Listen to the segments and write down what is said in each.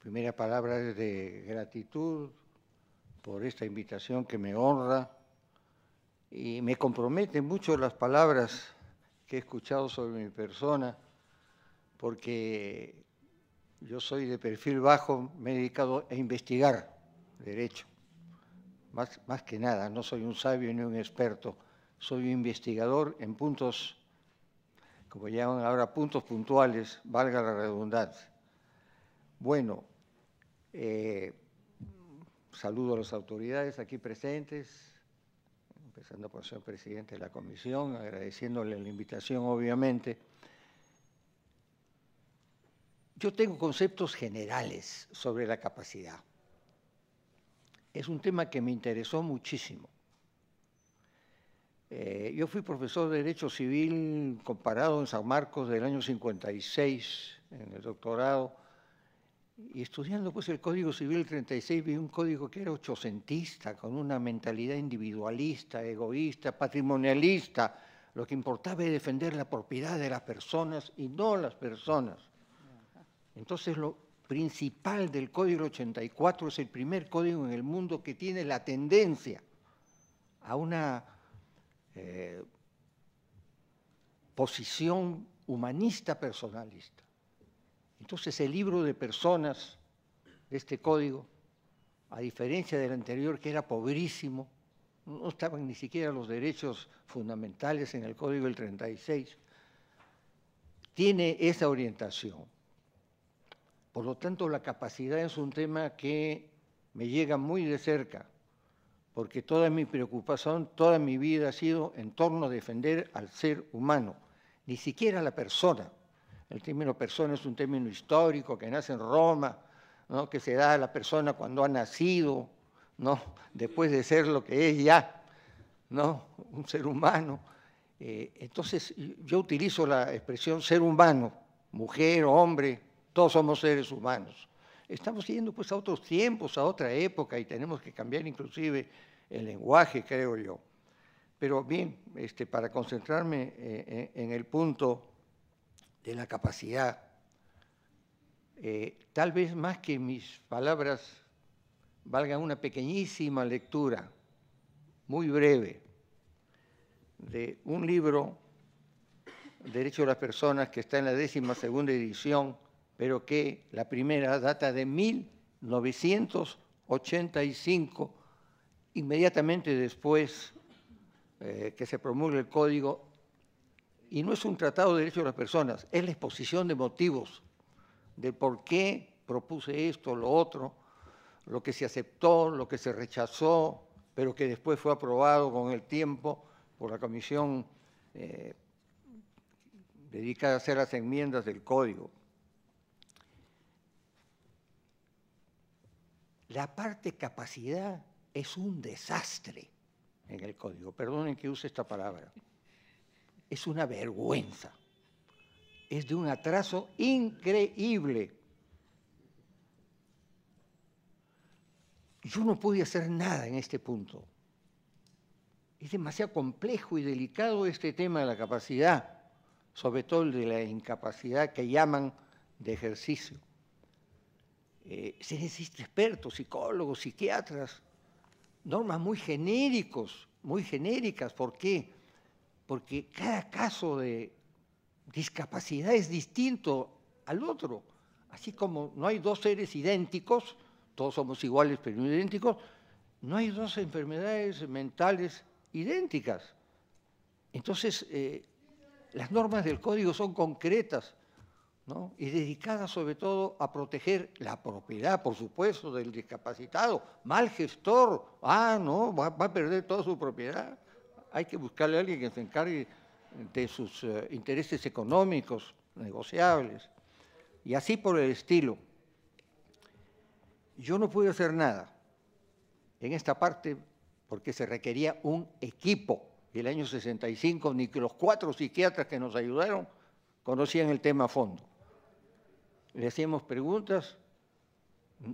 primera palabra es de gratitud por esta invitación que me honra y me comprometen mucho las palabras que he escuchado sobre mi persona, porque yo soy de perfil bajo, me he dedicado a investigar derecho, más, que nada, no soy un sabio ni un experto, soy un investigador en puntos, como llaman ahora, puntos puntuales, valga la redundancia. Bueno, eh, saludo a las autoridades aquí presentes, empezando por el señor presidente de la comisión, agradeciéndole la invitación, obviamente. Yo tengo conceptos generales sobre la capacidad. Es un tema que me interesó muchísimo. Eh, yo fui profesor de Derecho Civil comparado en San Marcos del año 56, en el doctorado, y estudiando pues el Código Civil 36 vi un código que era ochocentista, con una mentalidad individualista, egoísta, patrimonialista. Lo que importaba es defender la propiedad de las personas y no las personas. Entonces lo principal del Código 84 es el primer código en el mundo que tiene la tendencia a una eh, posición humanista personalista. Entonces el libro de personas de este código, a diferencia del anterior que era pobrísimo, no estaban ni siquiera los derechos fundamentales en el código del 36, tiene esa orientación. Por lo tanto, la capacidad es un tema que me llega muy de cerca, porque toda mi preocupación, toda mi vida ha sido en torno a defender al ser humano, ni siquiera a la persona, el término persona es un término histórico que nace en Roma, ¿no? que se da a la persona cuando ha nacido, ¿no? después de ser lo que es ya, ¿no? un ser humano. Eh, entonces yo utilizo la expresión ser humano, mujer, hombre, todos somos seres humanos. Estamos yendo pues a otros tiempos, a otra época y tenemos que cambiar inclusive el lenguaje, creo yo. Pero bien, este, para concentrarme eh, eh, en el punto de la capacidad, eh, tal vez más que mis palabras valgan una pequeñísima lectura, muy breve, de un libro, Derecho de las Personas, que está en la décima segunda edición, pero que la primera data de 1985, inmediatamente después eh, que se promulgue el Código y no es un tratado de derechos de las personas, es la exposición de motivos, de por qué propuse esto, lo otro, lo que se aceptó, lo que se rechazó, pero que después fue aprobado con el tiempo por la comisión eh, dedicada a hacer las enmiendas del código. La parte capacidad es un desastre en el código. Perdonen que use esta palabra es una vergüenza. Es de un atraso increíble. Yo no pude hacer nada en este punto. Es demasiado complejo y delicado este tema de la capacidad, sobre todo el de la incapacidad que llaman de ejercicio. Eh, se necesitan expertos, psicólogos, psiquiatras, normas muy genéricos, muy genéricas. ¿Por qué? porque cada caso de discapacidad es distinto al otro. Así como no hay dos seres idénticos, todos somos iguales pero no idénticos, no hay dos enfermedades mentales idénticas. Entonces, eh, las normas del código son concretas ¿no? y dedicadas sobre todo a proteger la propiedad, por supuesto, del discapacitado. Mal gestor, ah, no, va a perder toda su propiedad hay que buscarle a alguien que se encargue de sus eh, intereses económicos, negociables, y así por el estilo. Yo no pude hacer nada en esta parte porque se requería un equipo. Y el año 65 ni que los cuatro psiquiatras que nos ayudaron conocían el tema a fondo. Le hacíamos preguntas,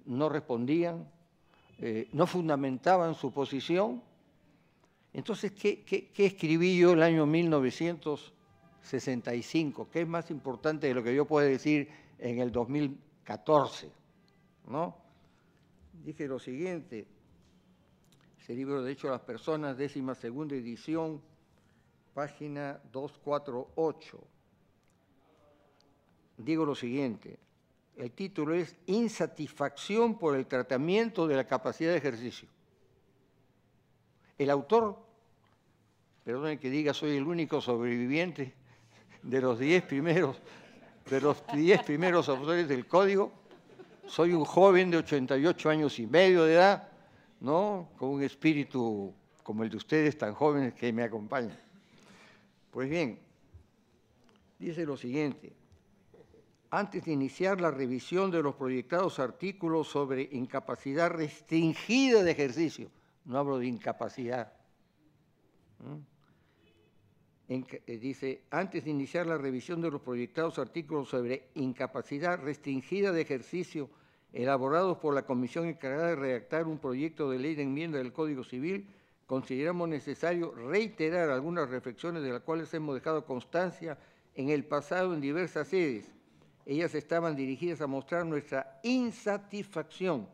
no respondían, eh, no fundamentaban su posición entonces, ¿qué, escribí yo el año 1965? ¿Qué es más importante de lo que yo puedo decir en el 2014? ¿No? Dije lo siguiente, ese libro de hecho las personas, décima segunda edición, página 248. Digo lo siguiente, el título es Insatisfacción por el tratamiento de la capacidad de ejercicio. El autor Perdone que diga, soy el único sobreviviente de los diez primeros, de los diez primeros autores del código. Soy un joven de 88 años y medio de edad, ¿no? Con un espíritu como el de ustedes, tan jóvenes que me acompañan. Pues bien, dice lo siguiente. Antes de iniciar la revisión de los proyectados artículos sobre incapacidad restringida de ejercicio, no hablo de incapacidad. Eh, dice, antes de iniciar la revisión de los proyectados artículos sobre incapacidad restringida de ejercicio elaborados por la comisión encargada de redactar un proyecto de ley de enmienda del Código Civil, consideramos necesario reiterar algunas reflexiones de las cuales hemos dejado constancia en el pasado en diversas sedes. Ellas estaban dirigidas a mostrar nuestra insatisfacción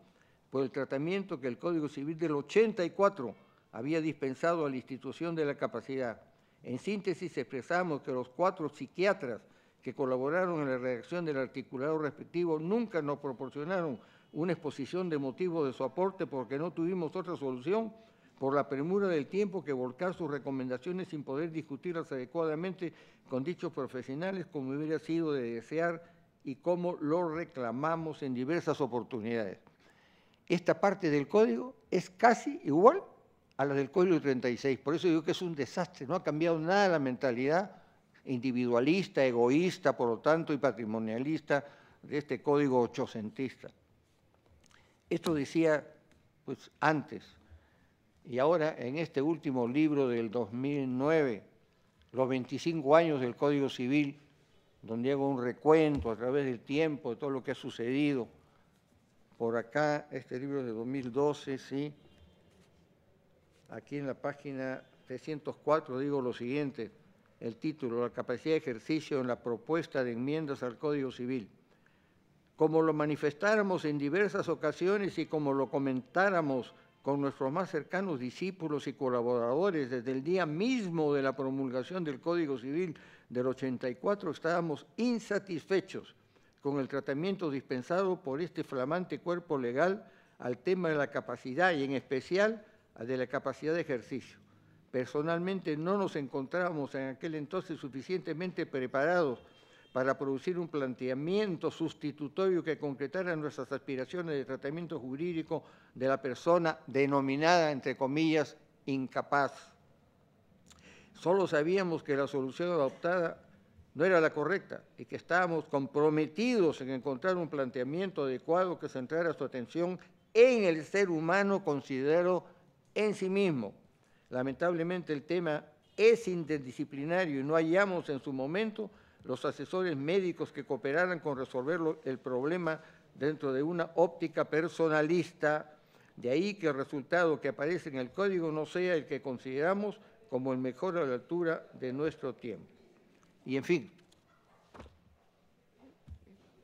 por el tratamiento que el Código Civil del 84 había dispensado a la institución de la capacidad. En síntesis, expresamos que los cuatro psiquiatras que colaboraron en la redacción del articulado respectivo nunca nos proporcionaron una exposición de motivos de su aporte porque no tuvimos otra solución por la premura del tiempo que volcar sus recomendaciones sin poder discutirlas adecuadamente con dichos profesionales como hubiera sido de desear y como lo reclamamos en diversas oportunidades. Esta parte del código es casi igual a las del Código 36. Por eso digo que es un desastre, no ha cambiado nada la mentalidad individualista, egoísta, por lo tanto, y patrimonialista de este Código ochocentista. Esto decía pues, antes, y ahora en este último libro del 2009, los 25 años del Código Civil, donde hago un recuento a través del tiempo de todo lo que ha sucedido. Por acá, este libro de 2012, sí, aquí en la página 304 digo lo siguiente, el título, la capacidad de ejercicio en la propuesta de enmiendas al Código Civil. Como lo manifestáramos en diversas ocasiones y como lo comentáramos con nuestros más cercanos discípulos y colaboradores desde el día mismo de la promulgación del Código Civil del 84, estábamos insatisfechos con el tratamiento dispensado por este flamante cuerpo legal al tema de la capacidad y en especial de la capacidad de ejercicio. Personalmente no nos encontrábamos en aquel entonces suficientemente preparados para producir un planteamiento sustitutorio que concretara nuestras aspiraciones de tratamiento jurídico de la persona denominada, entre comillas, incapaz. Solo sabíamos que la solución adoptada no era la correcta y que estábamos comprometidos en encontrar un planteamiento adecuado que centrara su atención en el ser humano considero en sí mismo. Lamentablemente el tema es interdisciplinario y no hallamos en su momento los asesores médicos que cooperaran con resolver el problema dentro de una óptica personalista. De ahí que el resultado que aparece en el código no sea el que consideramos como el mejor a la altura de nuestro tiempo. Y en fin,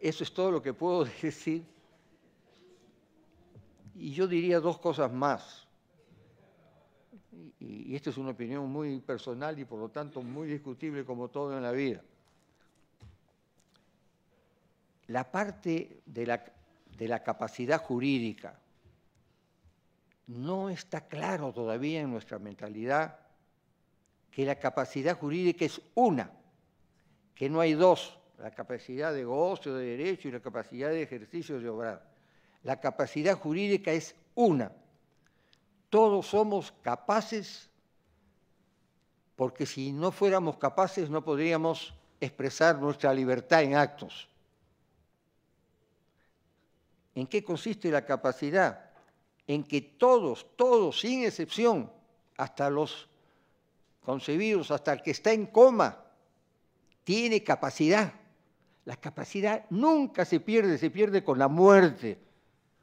eso es todo lo que puedo decir. Y yo diría dos cosas más y, esta es una opinión muy personal y por lo tanto muy discutible como todo en la vida, la parte de la, de la capacidad jurídica no está claro todavía en nuestra mentalidad que la capacidad jurídica es una, que no hay dos, la capacidad de gozo de derecho y la capacidad de ejercicio de obrar. La capacidad jurídica es una todos somos capaces, porque si no fuéramos capaces no podríamos expresar nuestra libertad en actos. ¿En qué consiste la capacidad? En que todos, todos, sin excepción, hasta los concebidos, hasta el que está en coma, tiene capacidad. La capacidad nunca se pierde, se pierde con la muerte,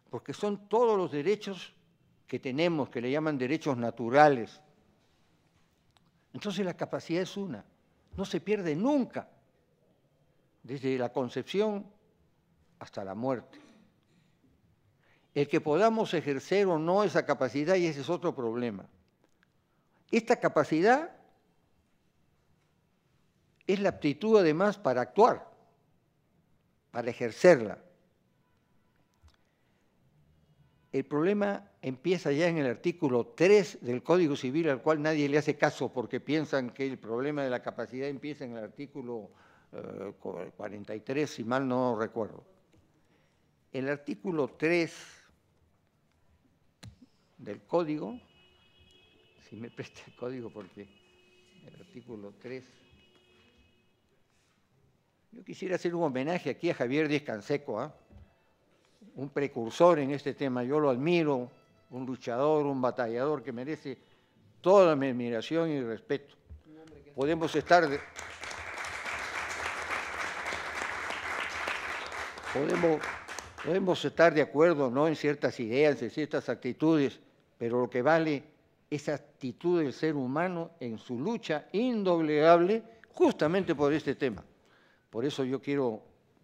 porque son todos los derechos que tenemos, que le llaman derechos naturales. Entonces la capacidad es una, no se pierde nunca, desde la concepción hasta la muerte. El que podamos ejercer o no esa capacidad, y ese es otro problema. Esta capacidad es la aptitud además para actuar, para ejercerla. El problema empieza ya en el artículo 3 del Código Civil, al cual nadie le hace caso porque piensan que el problema de la capacidad empieza en el artículo 43, eh, si mal no recuerdo. El artículo 3 del Código, si me presta el Código porque el artículo 3... Yo quisiera hacer un homenaje aquí a Javier Díez Canseco, ¿ah? un precursor en este tema, yo lo admiro, un luchador, un batallador que merece toda mi admiración y respeto. Podemos estar, de... podemos, estar de acuerdo ¿no? en ciertas ideas, en ciertas actitudes, pero lo que vale es actitud del ser humano en su lucha indoblegable justamente por este tema. Por eso yo quiero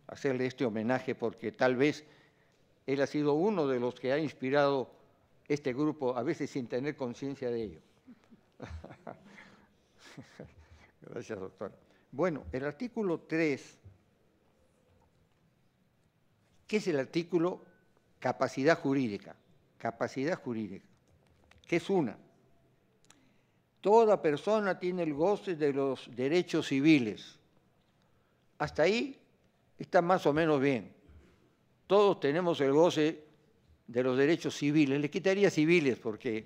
hacerle este homenaje porque tal vez él ha sido uno de los que ha inspirado este grupo, a veces sin tener conciencia de ello. Gracias, doctora. Bueno, el artículo 3, ¿qué es el artículo capacidad jurídica, capacidad jurídica, ¿qué es una. Toda persona tiene el goce de los derechos civiles. Hasta ahí está más o menos bien todos tenemos el goce de los derechos civiles. le quitaría civiles porque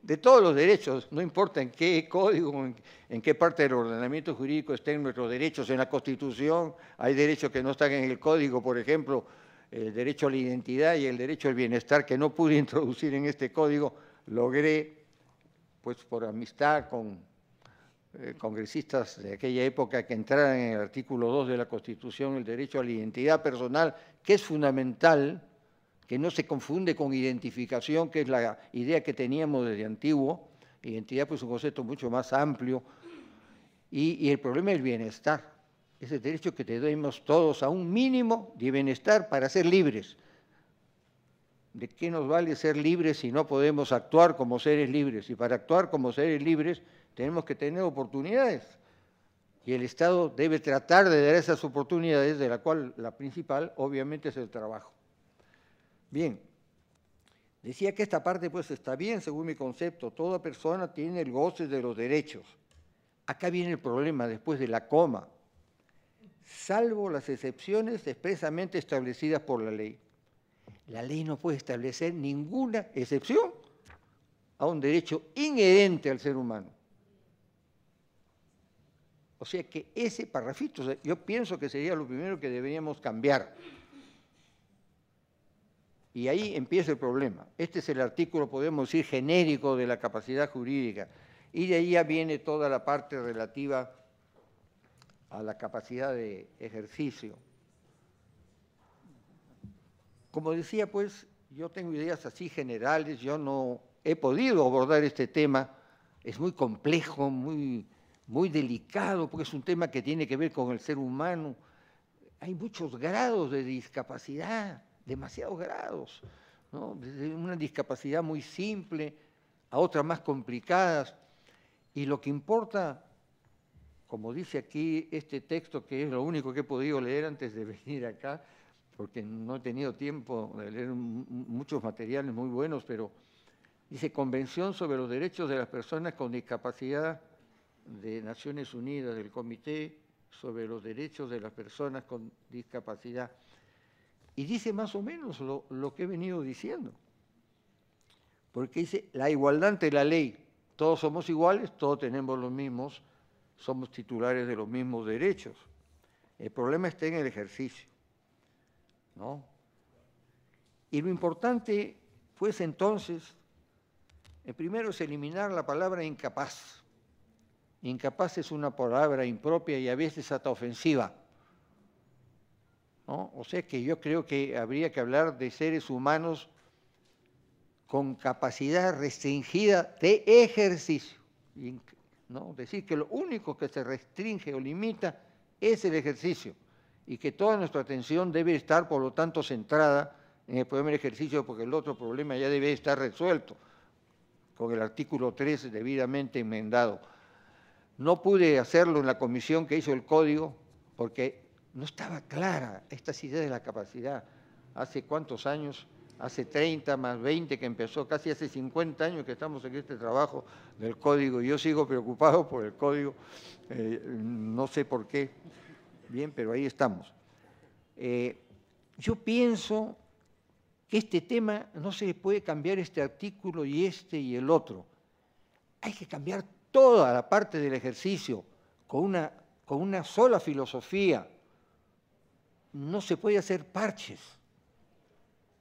de todos los derechos, no importa en qué código, en, qué parte del ordenamiento jurídico estén nuestros derechos, en la Constitución hay derechos que no están en el código, por ejemplo, el derecho a la identidad y el derecho al bienestar que no pude introducir en este código, logré, pues por amistad con eh, congresistas de aquella época que entraran en el artículo 2 de la Constitución, el derecho a la identidad personal que es fundamental, que no se confunde con identificación, que es la idea que teníamos desde antiguo. Identidad pues, un concepto mucho más amplio. Y, el problema del bienestar, ese derecho que tenemos todos a un mínimo de bienestar para ser libres. ¿De qué nos vale ser libres si no podemos actuar como seres libres? Y para actuar como seres libres tenemos que tener oportunidades y el Estado debe tratar de dar esas oportunidades, de la cual la principal obviamente es el trabajo. Bien, decía que esta parte pues está bien según mi concepto, toda persona tiene el goce de los derechos. Acá viene el problema después de la coma, salvo las excepciones expresamente establecidas por la ley. La ley no puede establecer ninguna excepción a un derecho inherente al ser humano. O sea que ese parrafito, yo pienso que sería lo primero que deberíamos cambiar. Y ahí empieza el problema. Este es el artículo, podemos decir, genérico de la capacidad jurídica. Y de ahí ya viene toda la parte relativa a la capacidad de ejercicio. Como decía, pues, yo tengo ideas así generales, yo no he podido abordar este tema, es muy complejo, muy muy delicado, porque es un tema que tiene que ver con el ser humano. Hay muchos grados de discapacidad, demasiados grados, desde una discapacidad muy simple a otras más complicadas. Y lo que importa, como dice aquí este texto, que es lo único que he podido leer antes de venir acá, porque no he tenido tiempo de leer muchos materiales muy buenos, pero dice Convención sobre los Derechos de las Personas con Discapacidad de Naciones Unidas, del Comité sobre los Derechos de las Personas con Discapacidad. Y dice más o menos lo, que he venido diciendo. Porque dice la igualdad ante la ley. Todos somos iguales, todos tenemos los mismos, somos titulares de los mismos derechos. El problema está en el ejercicio. ¿no? Y lo importante, pues entonces, el primero es eliminar la palabra incapaz Incapaz es una palabra impropia y a veces hasta ofensiva. ¿No? O sea que yo creo que habría que hablar de seres humanos con capacidad restringida de ejercicio. ¿no? Decir que lo único que se restringe o limita es el ejercicio y que toda nuestra atención debe estar, por lo tanto, centrada en el primer ejercicio porque el otro problema ya debe estar resuelto con el artículo 13 debidamente enmendado. No pude hacerlo en la comisión que hizo el código porque no estaba clara esta idea de la capacidad. Hace cuántos años, hace 30 más 20 que empezó, casi hace 50 años que estamos en este trabajo del código. Yo sigo preocupado por el código, eh, no sé por qué. Bien, pero ahí estamos. Eh, yo pienso que este tema no se puede cambiar este artículo y este y el otro. Hay que cambiar toda la parte del ejercicio con una, con una sola filosofía, no se puede hacer parches.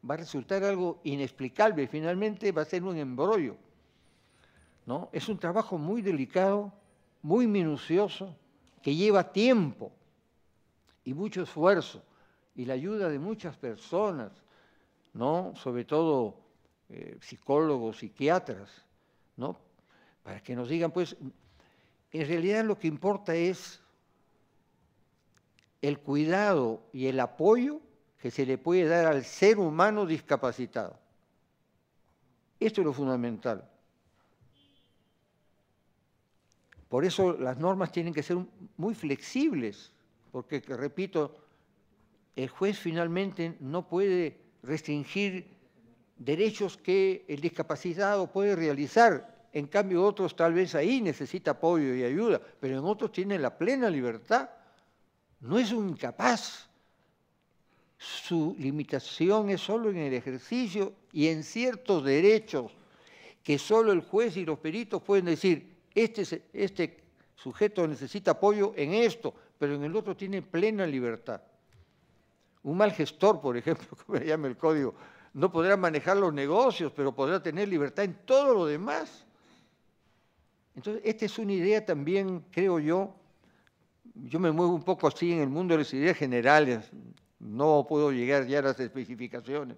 Va a resultar algo inexplicable, finalmente va a ser un embrollo. ¿no? Es un trabajo muy delicado, muy minucioso, que lleva tiempo y mucho esfuerzo y la ayuda de muchas personas, ¿no? sobre todo eh, psicólogos, psiquiatras, ¿no? para que nos digan, pues, en realidad lo que importa es el cuidado y el apoyo que se le puede dar al ser humano discapacitado. Esto es lo fundamental. Por eso las normas tienen que ser muy flexibles, porque, repito, el juez finalmente no puede restringir derechos que el discapacitado puede realizar en cambio otros tal vez ahí necesita apoyo y ayuda, pero en otros tiene la plena libertad. No es un incapaz. Su limitación es solo en el ejercicio y en ciertos derechos que solo el juez y los peritos pueden decir, este, este sujeto necesita apoyo en esto, pero en el otro tiene plena libertad. Un mal gestor, por ejemplo, como le llama el código, no podrá manejar los negocios, pero podrá tener libertad en todo lo demás. Entonces, esta es una idea también, creo yo, yo me muevo un poco así en el mundo de las ideas generales, no puedo llegar ya a las especificaciones,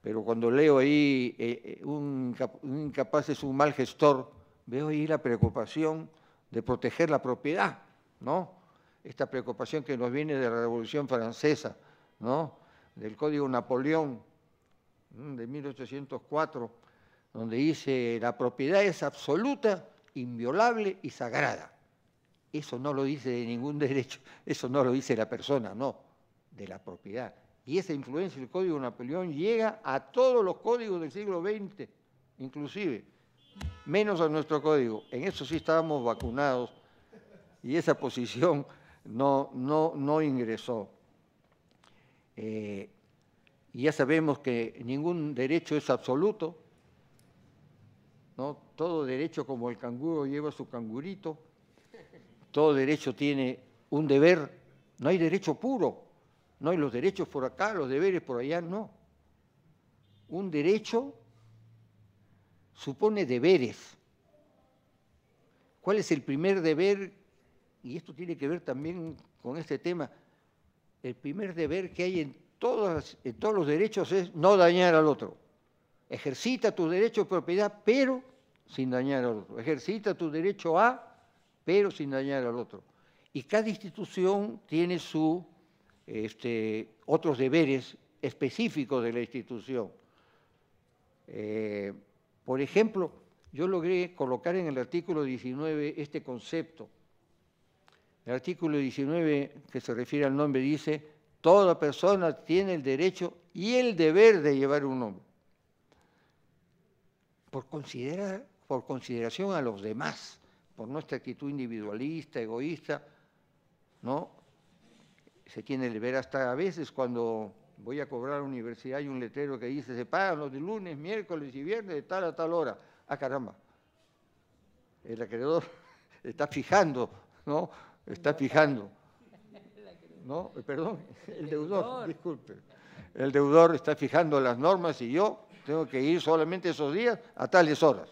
pero cuando leo ahí eh, eh, un, un incapaz es un mal gestor, veo ahí la preocupación de proteger la propiedad, ¿no? Esta preocupación que nos viene de la Revolución Francesa, ¿no? Del Código Napoleón de 1804, donde dice la propiedad es absoluta inviolable y sagrada. Eso no lo dice de ningún derecho, eso no lo dice la persona, no, de la propiedad. Y esa influencia del Código de Napoleón llega a todos los códigos del siglo XX, inclusive, menos a nuestro código. En eso sí estábamos vacunados y esa posición no, no, no ingresó. y eh, ya sabemos que ningún derecho es absoluto, ¿no? Todo derecho como el canguro lleva su cangurito, todo derecho tiene un deber, no hay derecho puro, no hay los derechos por acá, los deberes por allá, no. Un derecho supone deberes. ¿Cuál es el primer deber? Y esto tiene que ver también con este tema. El primer deber que hay en, en todos los derechos es no dañar al otro ejercita tu derecho de propiedad, pero sin dañar al otro. Ejercita tu derecho a, pero sin dañar al otro. Y cada institución tiene sus este, otros deberes específicos de la institución. Eh, por ejemplo, yo logré colocar en el artículo 19 este concepto. El artículo 19, que se refiere al nombre, dice, toda persona tiene el derecho y el deber de llevar un nombre por, por consideración a los demás, por nuestra actitud individualista, egoísta, ¿no? Se tiene que ver hasta a veces cuando voy a cobrar a la universidad hay un letrero que dice se pagan los de lunes, miércoles y viernes de tal a tal hora. Ah, caramba. El acreedor está fijando, ¿no? Está fijando. ¿No? Eh, perdón, el deudor, disculpe. El deudor está fijando las normas y yo tengo que ir solamente esos días a tales horas.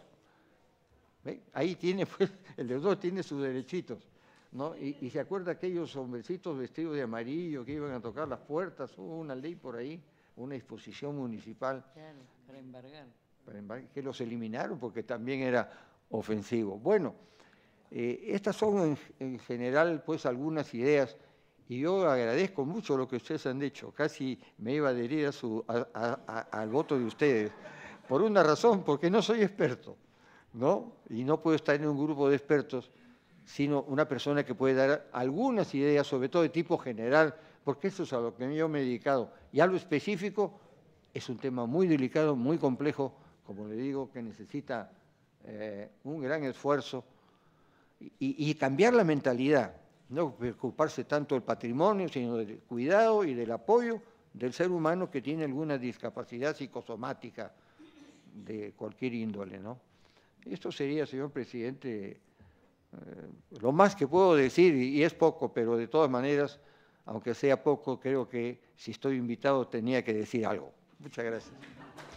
Ahí tiene, pues, el deudor tiene sus derechitos. ¿no? Y, se acuerda aquellos hombrecitos vestidos de amarillo que iban a tocar las puertas, hubo una ley por ahí, una disposición municipal. para embargar. Para embargar, que los eliminaron porque también era ofensivo. Bueno, eh, estas son en, en general, pues, algunas ideas y yo agradezco mucho lo que ustedes han dicho. Casi me iba a adherir al voto de ustedes. Por una razón, porque no soy experto, ¿no? Y no puedo estar en un grupo de expertos, sino una persona que puede dar algunas ideas, sobre todo de tipo general, porque eso es a lo que yo me he dedicado. Y a lo específico es un tema muy delicado, muy complejo, como le digo, que necesita eh, un gran esfuerzo y cambiar la mentalidad no preocuparse tanto del patrimonio, sino del cuidado y del apoyo del ser humano que tiene alguna discapacidad psicosomática de cualquier índole, Esto sería, señor presidente, eh, lo más que puedo decir, y es poco, pero de todas maneras, aunque sea poco, creo que si estoy invitado tenía que decir algo. Muchas gracias.